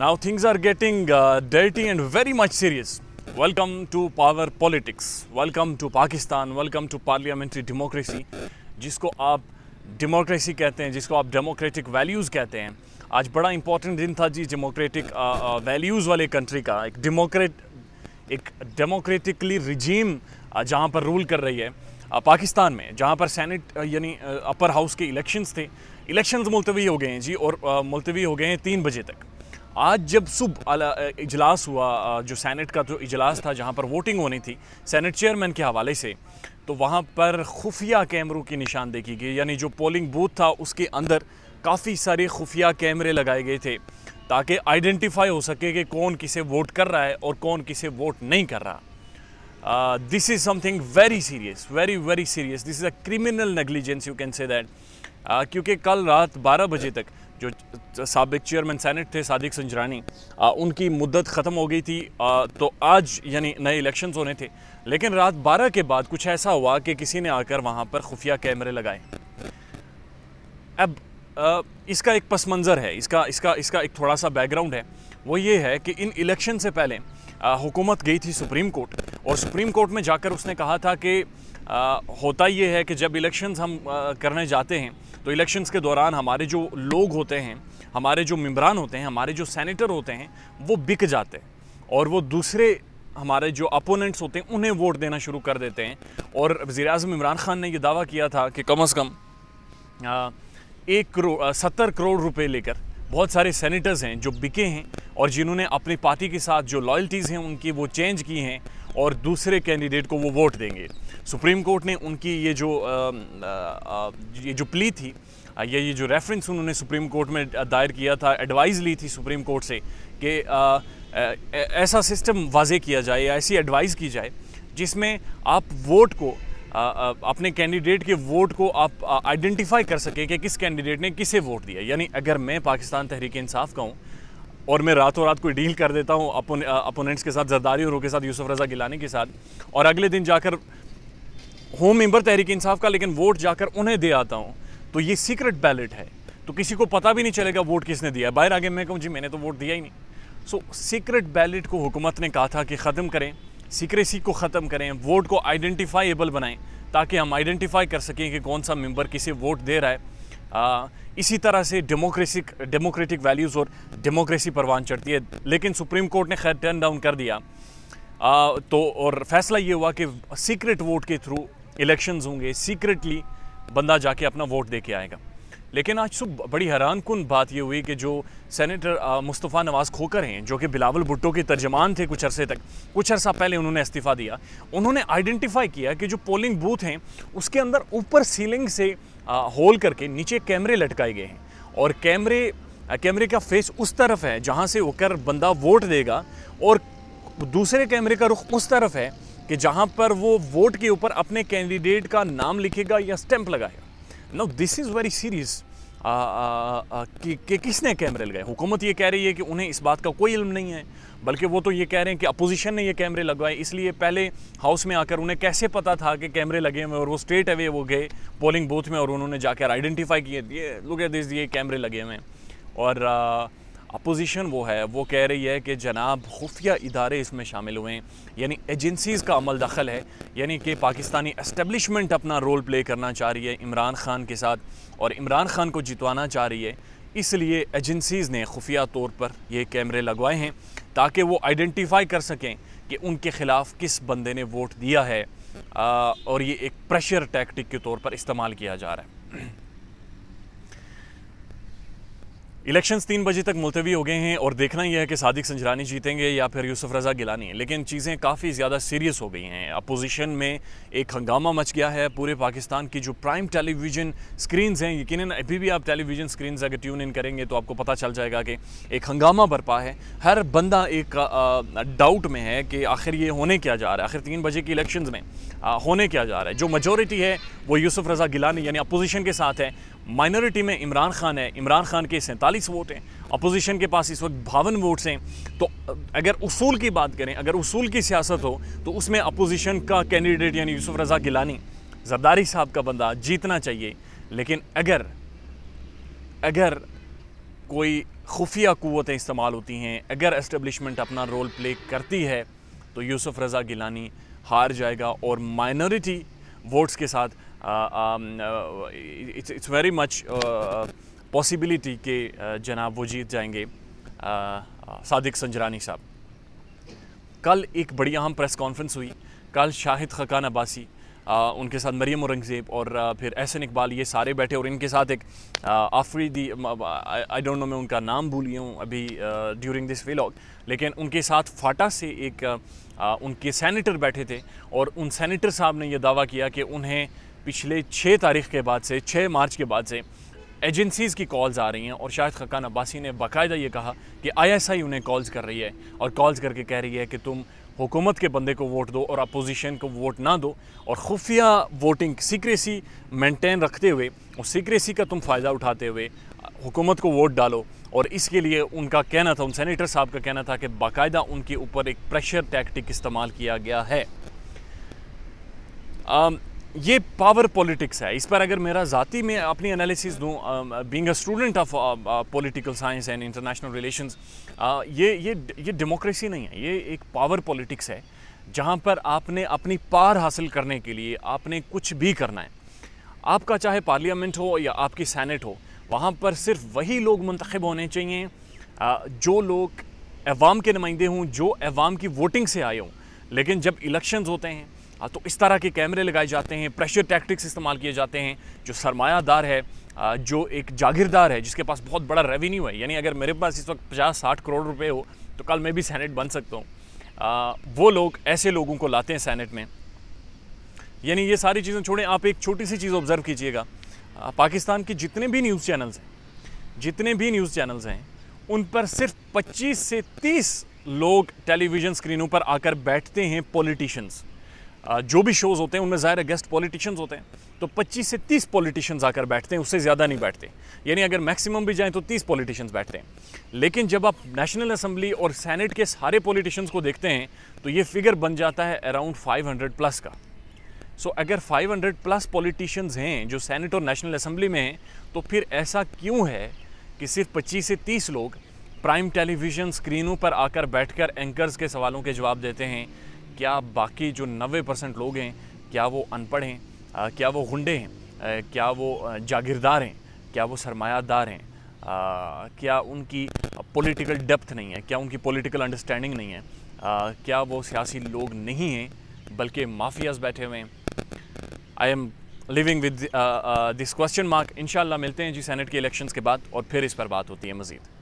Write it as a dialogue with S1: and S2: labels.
S1: Now things are getting uh, dirty and very much serious. Welcome to power politics. Welcome to Pakistan. Welcome to parliamentary democracy. जिसको आप democracy कहते हैं जिसको आप democratic values कहते हैं आज बड़ा इंपॉर्टेंट दिन था जी डेमोक्रेटिक वैल्यूज़ uh, uh, वाले कंट्री का एक डेमोक्रेट एक डेमोक्रेटिकली रिजीम uh, जहाँ पर रूल कर रही है पाकिस्तान में जहाँ पर सेनेट यानी अपर हाउस के इलेक्शंस थे इलेक्शंस मुलतवी हो गए हैं जी और मुलतवी हो गए हैं तीन बजे तक आज जब सुबह इजलास हुआ जो सैनेट का जो तो इजलास था जहाँ पर वोटिंग होनी थी सैनट चेयरमैन के हवाले से तो वहाँ पर खुफिया कैमरों की निशान देखी गई यानी जो पोलिंग बूथ था उसके अंदर काफ़ी सारे खुफिया कैमरे लगाए गए थे ताकि आइडेंटिफाई हो सके कि कौन किसे वोट कर रहा है और कौन किसे वोट नहीं कर रहा this is something very serious very very serious this is a criminal negligence you can say that क्योंकि कल रात 12 बजे तक जो सबक चेयरमैन सैनट थे सादिक संजरानी उनकी मुद्दत ख़त्म हो गई थी आ, तो आज यानी नए इलेक्शन होने थे लेकिन रात बारह के बाद कुछ ऐसा हुआ कि किसी ने आकर वहाँ पर खुफिया कैमरे लगाए अब आ, इसका एक पस मंज़र है इसका इसका इसका एक थोड़ा सा बैकग्राउंड है वो ये है कि इन इलेक्शन से पहले हुकूमत गई थी सुप्रीम कोर्ट और सुप्रीम कोर्ट में जाकर उसने कहा था कि आ, होता ये है कि जब इलेक्शंस हम आ, करने जाते हैं तो इलेक्शंस के दौरान हमारे जो लोग होते हैं हमारे जो मम्बरान होते हैं हमारे जो सैनिटर होते हैं वो बिक जाते हैं और वो दूसरे हमारे जो अपोनेंट्स होते हैं उन्हें वोट देना शुरू कर देते हैं और वज़ी अजम इमरान ख़ान ने यह दावा किया था कि कम अज़ कम एक करोड़ सत्तर करोड़ रुपए लेकर बहुत सारे सेनेटर्स हैं जो बिके हैं और जिन्होंने अपनी पार्टी के साथ जो लॉयल्टीज़ हैं उनकी वो चेंज की हैं और दूसरे कैंडिडेट को वो वोट देंगे सुप्रीम कोर्ट ने उनकी ये जो ये जो प्ली थी या ये जो रेफरेंस उन्होंने सुप्रीम कोर्ट में दायर किया था एडवाइस ली थी सुप्रीम कोर्ट से कि ऐसा सिस्टम वाजे किया जाए या ऐसी एडवाइस की जाए जिसमें आप वोट को अपने कैंडिडेट के वोट को आप आइडेंटिफाई कर सकें कि किस कैंडिडेट ने किसे वोट दिया यानी अगर मैं पाकिस्तान तहरीक इंसाफ का हूँ और मैं रातों रात कोई डील कर देता हूँ अपोनेंट्स के साथ जरदारी और के साथ यूसुफ रज़ा गिलानी के साथ और अगले दिन जाकर होम मेम्बर तहरीक इंसाफ का लेकिन वोट जाकर उन्हें दे आता हूँ तो ये सीक्रेट बैलेट है तो किसी को पता भी नहीं चलेगा वोट किसने दिया बाहर आगे मैं कहूँ जी मैंने तो वोट दिया ही नहीं सो सीक्रेट बैलेट को हुकूमत ने कहा था कि ख़त्म करें सीक्रेसी को ख़त्म करें वोट को आइडेंटिफाइबल बनाएं ताकि हम आइडेंटिफाई कर सकें कि कौन सा मेंबर किसे वोट दे रहा है आ, इसी तरह से डेमोक्रेसिक डेमोक्रेटिक वैल्यूज़ और डेमोक्रेसी परवान चढ़ती है लेकिन सुप्रीम कोर्ट ने खैर टर्न डाउन कर दिया आ, तो और फैसला ये हुआ कि सीक्रेट वोट के थ्रू इलेक्शंस होंगे सीक्रेटली बंदा जाके अपना वोट दे के आएगा लेकिन आज सुबह बड़ी हैरान कन बात ये हुई कि जो सेनेटर मुस्तफ़ा नवाज़ खोकर हैं जो कि बिलावल भुट्टो के तर्जमान थे कुछ अरसे तक कुछ अरसा पहले उन्होंने इस्तीफ़ा दिया उन्होंने आइडेंटिफाई किया कि जो पोलिंग बूथ हैं उसके अंदर ऊपर सीलिंग से आ, होल करके नीचे कैमरे लटकाए गए हैं और कैमरे कैमरे का फेस उस तरफ है जहाँ से होकर बंदा वोट देगा और दूसरे कैमरे का रुख उस तरफ है कि जहां पर वो वोट के ऊपर अपने कैंडिडेट का नाम लिखेगा या स्टैंप लगाएगा no this is very serious कि, कि किसने कैमरे लगाए हुकूमत ये कह रही है कि उन्हें इस बात का कोई इल्म नहीं है बल्कि वो तो ये कह रहे हैं कि अपोजिशन ने ये कैमरे लगवाए इसलिए पहले हाउस में आकर उन्हें कैसे पता था कि कैमरे लगे हुए और वो स्ट्रेट अवे वो गए पोलिंग बूथ में और उन्होंने जाकर आइडेंटिफाई किए दिए लुक एट दिस कैमरे लगे हुए हैं और आ, अपोजिशन वो है वो कह रही है कि जनाब खुफिया इदारे इसमें शामिल हुए यानी एजेंसीज़ का अमल दखल है यानी कि पाकिस्तानी इस्टबलिशमेंट अपना रोल प्ले करना चाह रही है इमरान खान के साथ और इमरान खान को जितवाना चाह रही है इसलिए एजेंसीज़ ने खुफिया तौर पर ये कैमरे लगवाए हैं ताकि वो आइडेंटिफाई कर सकें कि उनके ख़िलाफ़ किस बंदे ने वोट दिया है आ, और ये एक प्रेशर टैक्टिक के तौर पर इस्तेमाल किया जा रहा है इलेक्शंस तीन बजे तक मुलतवी हो गए हैं और देखना यह है कि सादिक संजरानी जीतेंगे या फिर यूसुफ रजा गिलानी लेकिन चीज़ें काफ़ी ज़्यादा सीरियस हो गई हैं अपोजिशन में एक हंगामा मच गया है पूरे पाकिस्तान की जो प्राइम टेलीविज़न स्क्रीन्स हैं यकीन अभी भी आप टेलीविज़न स्क्रीन्स अगर ट्यून इन करेंगे तो आपको पता चल जाएगा कि एक हंगामा बरपा है हर बंदा एक डाउट में है कि आखिर ये होने क्या जा रहा है आखिर तीन बजे की इलेक्शन में आ, होने क्या जा रहा है जो मेजोरिटी है वो यूसुफ रजा गिलानी यानी अपोजिशन के साथ है माइनॉरिटी में इमरान खान है इमरान खान के सैंतालीस वोट हैं अपोजिशन के पास इस वक्त बावन वोट्स हैं तो अगर उसूल की बात करें अगर उसूल की सियासत हो तो उसमें अपोजिशन का कैंडिडेट यानी यूसुफ रज़ा गिलानी जरदारी साहब का बंदा जीतना चाहिए लेकिन अगर अगर कोई खुफिया क़वतें इस्तेमाल होती हैं अगर इस्टबलिशमेंट अपना रोल प्ले करती है तो यूसुफ रज़ा गिलानी हार जाएगा और माइनॉरिटी वोट्स के साथ Uh, um, it's uh, it's very much possibility कि जनाब वो जीत जाएंगे सादिक uh, संजरानी साहब कल एक बड़ी अहम प्रेस कॉन्फ्रेंस हुई कल शाहिद खकान अब्बासी उनके साथ मरियम औरंगज़ेब और फिर एहसन इकबाल ये सारे बैठे और इनके साथ एक आफरीदी आई डोंट नो मैं उनका नाम भूली हूँ अभी ड्यूरिंग दिस व्लॉग लेकिन उनके साथ फाटा से एक आ, उनके सैनिटर बैठे थे और उन सैनिटर साहब ने यह दावा किया कि उन्हें पिछले छः तारीख के बाद से छः मार्च के बाद से एजेंसीज़ की कॉल्स आ रही हैं और शायद खकान अब्बासी ने बाकायदा ये कहा कि आईएसआई उन्हें कॉल्स कर रही है और कॉल्स करके कह रही है कि तुम हुकूमत के बंदे को वोट दो और अपोजिशन को वोट ना दो और खुफिया वोटिंग सीक्रेसी मेंटेन रखते हुए और सीक्रेसी का तुम फ़ायदा उठाते हुए हुकूमत को वोट डालो और इसके लिए उनका कहना था उन सैनिटर साहब का कहना था कि बाकायदा उनके ऊपर एक प्रेशर टैक्टिक इस्तेमाल किया गया है ये पावर पॉलिटिक्स है इस पर अगर मेरा ज़ाती में अपनी एनालिसिस दूँ being a student of political science and international relations ये ये ये डेमोक्रेसी नहीं है ये एक पावर पॉलिटिक्स है जहाँ पर आपने अपनी पार हासिल करने के लिए आपने कुछ भी करना है आपका चाहे पार्लियामेंट हो या आपकी सैनट हो वहाँ पर सिर्फ वही लोग मंतखब होने चाहिए uh, जो लोग अवाम के नुमाइंदे हों जो अवाम की वोटिंग से आए हों लेकिन जब इलेक्शंस होते हैं तो इस तरह के कैमरे लगाए जाते हैं प्रेशर टैक्टिक्स इस्तेमाल किए जाते हैं जो सरमायादार है जो एक जागीरदार है जिसके पास बहुत बड़ा रेवेन्यू है यानी अगर मेरे पास इस वक्त पचास साठ करोड़ रुपए हो तो कल मैं भी सैनेट बन सकता हूँ वो लोग ऐसे लोगों को लाते हैं सैनेट में यानी ये सारी चीज़ें छोड़ें आप एक छोटी सी चीज़ ऑब्ज़र्व कीजिएगा पाकिस्तान के जितने भी न्यूज़ चैनल्स हैं जितने भी न्यूज़ चैनल्स हैं उन पर सिर्फ 25 से 30 लोग टेलीविज़न स्क्रीनों पर आकर बैठते हैं पॉलिटिशियंस जो भी शोज़ होते हैं उनमें ज़ाहिर है गेस्ट पॉलिटिशियंस होते हैं तो 25 से 30 पॉलिटिशियंस आकर बैठते हैं उससे ज़्यादा नहीं बैठते यानी अगर मैक्सिमम भी जाएँ तो 30 पॉलिटिशियंस बैठते हैं लेकिन जब आप नेशनल असेंबली और सैनेट के सारे पॉलिटिशियंस को देखते हैं तो ये फिगर बन जाता है अराउंड 500 प्लस का सो so, अगर 500 प्लस पॉलिटिशियंस हैं जो सैनेट और नेशनल असम्बली में हैं तो फिर ऐसा क्यों है कि सिर्फ पच्चीस से तीस लोग प्राइम टेलीविज़न स्क्रीनों पर आकर बैठकर एंकर्स के सवालों के जवाब देते हैं क्या बाकी जो नबे परसेंट लोग हैं क्या वो अनपढ़ हैं क्या वो गुंडे हैं क्या वो जागीरदार हैं क्या वो सरमायादार हैं क्या उनकी पॉलिटिकल डेप्थ नहीं है क्या उनकी पॉलिटिकल अंडरस्टैंडिंग नहीं है क्या वो सियासी लोग नहीं हैं बल्कि माफियाज बैठे हुए हैं I am living with this question mark इन मिलते हैं जी सेनेट के इलेक्शंस के बाद और फिर इस पर बात होती है मज़ीद